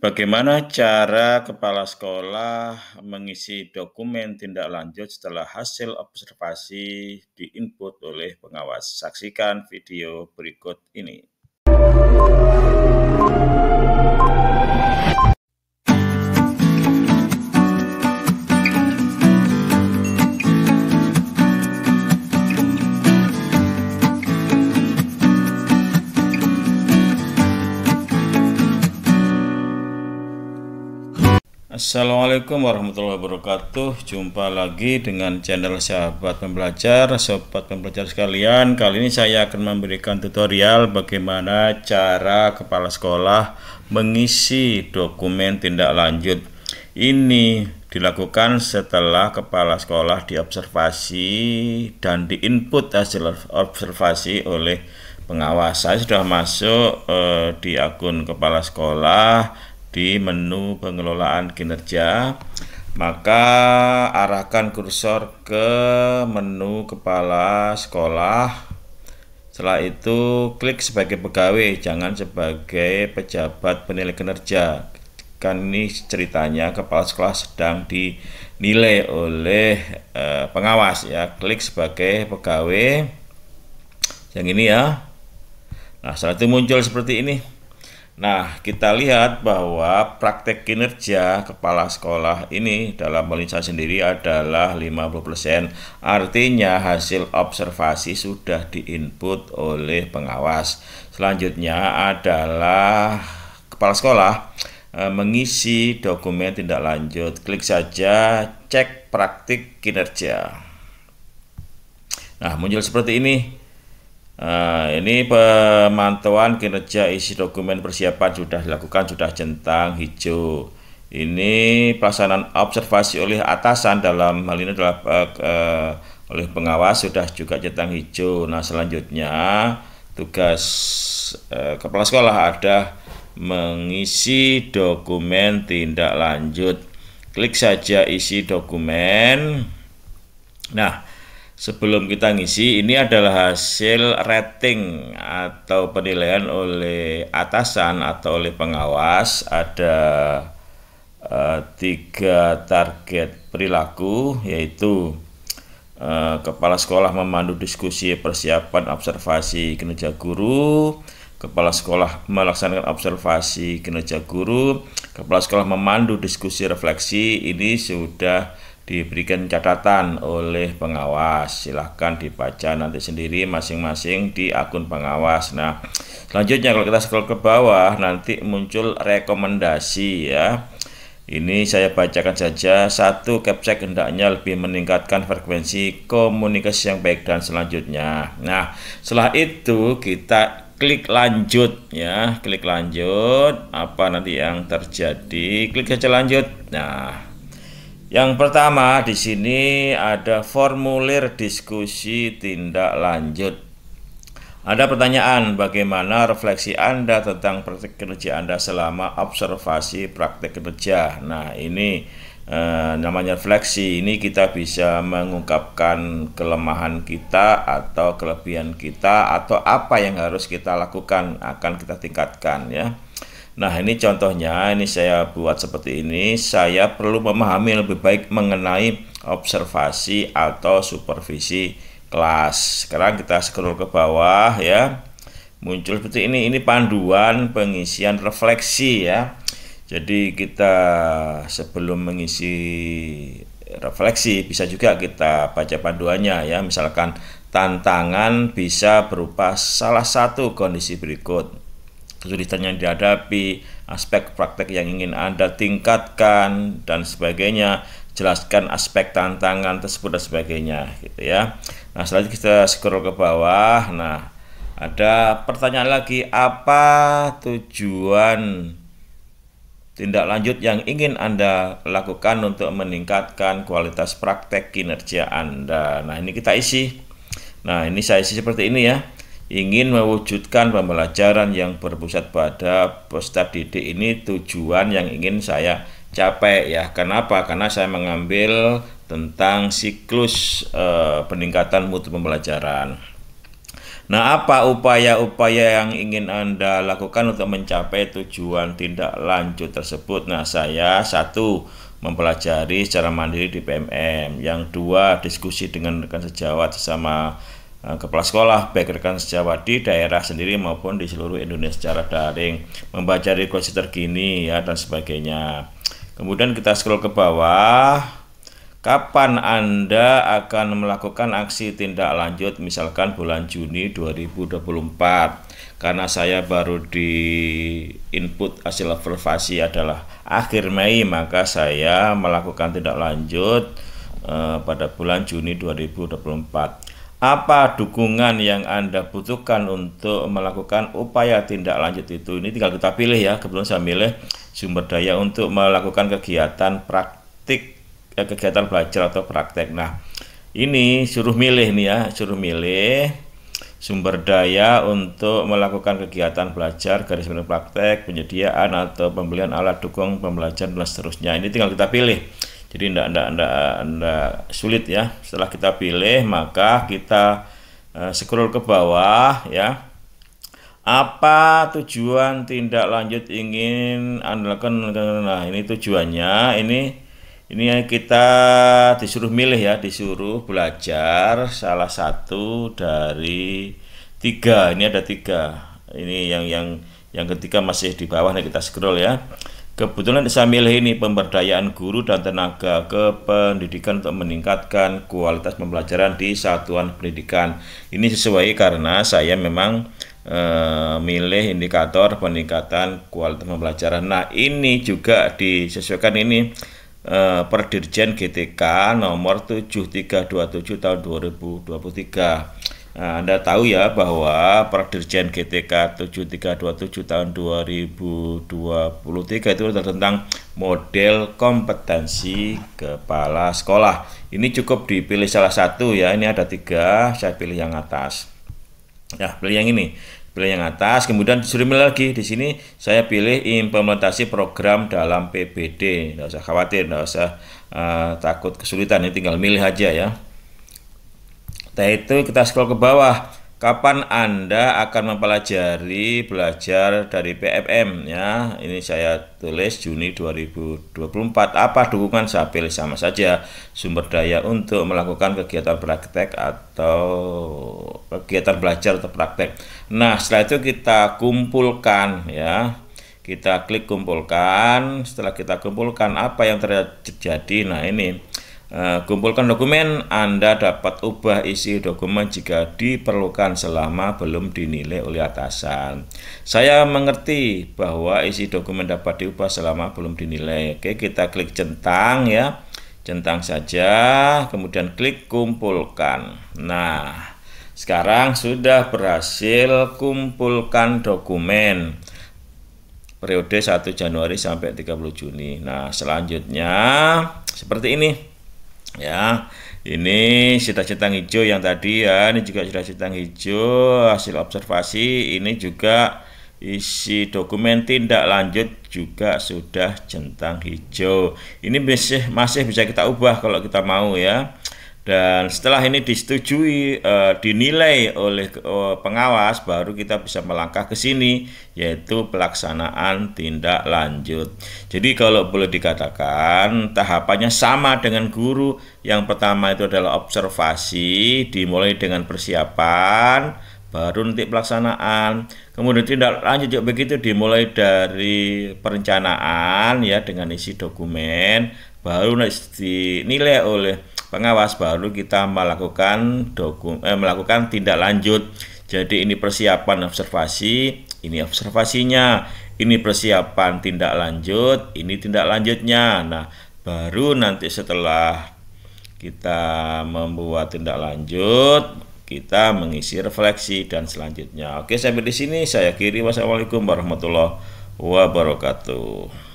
Bagaimana cara kepala sekolah mengisi dokumen tindak lanjut setelah hasil observasi diinput oleh pengawas? Saksikan video berikut ini. Assalamualaikum warahmatullahi wabarakatuh Jumpa lagi dengan channel sahabat pembelajar Sobat pembelajar sekalian Kali ini saya akan memberikan tutorial Bagaimana cara kepala sekolah Mengisi dokumen tindak lanjut Ini dilakukan setelah kepala sekolah diobservasi Dan diinput hasil observasi oleh pengawas Saya sudah masuk eh, di akun kepala sekolah di menu pengelolaan kinerja, maka arahkan kursor ke menu kepala sekolah. Setelah itu klik sebagai pegawai, jangan sebagai pejabat penilai kinerja. Kan ini ceritanya kepala sekolah sedang dinilai oleh e, pengawas ya. Klik sebagai pegawai. Yang ini ya. Nah, setelah itu muncul seperti ini. Nah, kita lihat bahwa praktek kinerja kepala sekolah ini dalam Malaysia sendiri adalah 50%. Artinya hasil observasi sudah diinput oleh pengawas. Selanjutnya adalah kepala sekolah e, mengisi dokumen tindak lanjut. Klik saja cek praktik kinerja. Nah, muncul seperti ini. Nah, ini pemantauan kinerja isi dokumen persiapan sudah dilakukan, sudah centang hijau. Ini pelaksanaan observasi oleh atasan dalam hal ini adalah eh, eh, oleh pengawas sudah juga centang hijau. Nah selanjutnya tugas eh, kepala sekolah ada mengisi dokumen tindak lanjut. Klik saja isi dokumen. Nah, sebelum kita ngisi ini adalah hasil rating atau penilaian oleh atasan atau oleh pengawas ada uh, tiga target perilaku yaitu uh, kepala sekolah memandu diskusi persiapan observasi kinerja guru kepala sekolah melaksanakan observasi kinerja guru kepala sekolah memandu diskusi refleksi ini sudah diberikan catatan oleh pengawas. Silahkan dibaca nanti sendiri masing-masing di akun pengawas. Nah, selanjutnya kalau kita scroll ke bawah nanti muncul rekomendasi ya. Ini saya bacakan saja satu capsek hendaknya lebih meningkatkan frekuensi komunikasi yang baik dan selanjutnya. Nah, setelah itu kita klik lanjut ya, klik lanjut apa nanti yang terjadi? Klik saja lanjut. Nah, yang pertama di sini ada formulir diskusi tindak lanjut. Ada pertanyaan bagaimana refleksi Anda tentang praktek kerja Anda selama observasi praktek kerja. Nah, ini eh, namanya refleksi. Ini kita bisa mengungkapkan kelemahan kita atau kelebihan kita atau apa yang harus kita lakukan akan kita tingkatkan ya. Nah, ini contohnya, ini saya buat seperti ini. Saya perlu memahami lebih baik mengenai observasi atau supervisi kelas. Sekarang kita scroll ke bawah ya. Muncul seperti ini, ini panduan pengisian refleksi ya. Jadi kita sebelum mengisi refleksi bisa juga kita baca panduannya ya. Misalkan tantangan bisa berupa salah satu kondisi berikut kesulitan yang dihadapi, aspek praktek yang ingin Anda tingkatkan dan sebagainya, jelaskan aspek tantangan tersebut dan sebagainya gitu ya. Nah, selanjutnya kita scroll ke bawah. Nah, ada pertanyaan lagi apa tujuan tindak lanjut yang ingin Anda lakukan untuk meningkatkan kualitas praktek kinerja Anda. Nah, ini kita isi. Nah, ini saya isi seperti ini ya ingin mewujudkan pembelajaran yang berpusat pada peserta didik ini tujuan yang ingin saya capai ya. Kenapa? Karena saya mengambil tentang siklus e, peningkatan mutu pembelajaran. Nah, apa upaya-upaya yang ingin Anda lakukan untuk mencapai tujuan tindak lanjut tersebut? Nah, saya satu mempelajari secara mandiri di PMM, yang dua diskusi dengan rekan sejawat sesama Eh, kepala sekolah, baik rekan sejawat di daerah sendiri maupun di seluruh Indonesia secara daring, membaca regulasi terkini ya dan sebagainya. Kemudian kita scroll ke bawah, kapan Anda akan melakukan aksi tindak lanjut misalkan bulan Juni 2024 karena saya baru di input hasil observasi adalah akhir Mei maka saya melakukan tindak lanjut uh, pada bulan Juni 2024 apa dukungan yang Anda butuhkan untuk melakukan upaya tindak lanjut itu. Ini tinggal kita pilih ya, kebetulan saya milih sumber daya untuk melakukan kegiatan praktik, eh, kegiatan belajar atau praktek. Nah, ini suruh milih nih ya, suruh milih sumber daya untuk melakukan kegiatan belajar garis miring praktek, penyediaan atau pembelian alat dukung pembelajaran dan seterusnya. Ini tinggal kita pilih jadi tidak tidak tidak tidak sulit ya. Setelah kita pilih maka kita uh, scroll ke bawah ya. Apa tujuan tindak lanjut ingin Anda lakukan? Nah, ini tujuannya. Ini ini kita disuruh milih ya, disuruh belajar salah satu dari tiga. Ini ada tiga. Ini yang yang yang ketika masih di bawah nih kita scroll ya. Kebetulan saya milih ini pemberdayaan guru dan tenaga kependidikan untuk meningkatkan kualitas pembelajaran di satuan pendidikan. Ini sesuai karena saya memang e, milih indikator peningkatan kualitas pembelajaran. Nah, ini juga disesuaikan ini e, eh, Perdirjen GTK nomor 7327 tahun 2023 Nah, Anda tahu ya bahwa Perdirjen GTK 7327 tahun 2023 itu tentang model kompetensi kepala sekolah. Ini cukup dipilih salah satu ya, ini ada tiga, saya pilih yang atas. Ya pilih yang ini, pilih yang atas, kemudian disuruh lagi. Di sini saya pilih implementasi program dalam PBD. Tidak usah khawatir, tidak usah uh, takut kesulitan, ini tinggal milih aja ya. Setelah itu kita scroll ke bawah. Kapan Anda akan mempelajari belajar dari PFM ya? Ini saya tulis Juni 2024. Apa dukungan saya pilih sama saja sumber daya untuk melakukan kegiatan praktek atau kegiatan belajar atau praktek. Nah, setelah itu kita kumpulkan ya kita klik kumpulkan setelah kita kumpulkan apa yang terjadi nah ini Eh, kumpulkan dokumen, Anda dapat ubah isi dokumen jika diperlukan selama belum dinilai oleh atasan. Saya mengerti bahwa isi dokumen dapat diubah selama belum dinilai. Oke, kita klik centang ya. Centang saja, kemudian klik kumpulkan. Nah, sekarang sudah berhasil kumpulkan dokumen periode 1 Januari sampai 30 Juni. Nah, selanjutnya seperti ini ya ini sudah centang hijau yang tadi ya ini juga sudah centang hijau hasil observasi ini juga isi dokumen tindak lanjut juga sudah centang hijau ini masih masih bisa kita ubah kalau kita mau ya dan setelah ini disetujui eh, dinilai oleh uh, pengawas baru kita bisa melangkah ke sini yaitu pelaksanaan tindak lanjut. Jadi kalau boleh dikatakan tahapannya sama dengan guru. Yang pertama itu adalah observasi dimulai dengan persiapan baru nanti pelaksanaan. Kemudian tindak lanjut juga begitu dimulai dari perencanaan ya dengan isi dokumen baru nanti dinilai oleh pengawas baru kita melakukan dokumen eh, melakukan tindak lanjut. Jadi ini persiapan observasi, ini observasinya, ini persiapan tindak lanjut, ini tindak lanjutnya. Nah, baru nanti setelah kita membuat tindak lanjut, kita mengisi refleksi dan selanjutnya. Oke, sampai di sini saya kiri. Wassalamualaikum warahmatullahi wabarakatuh.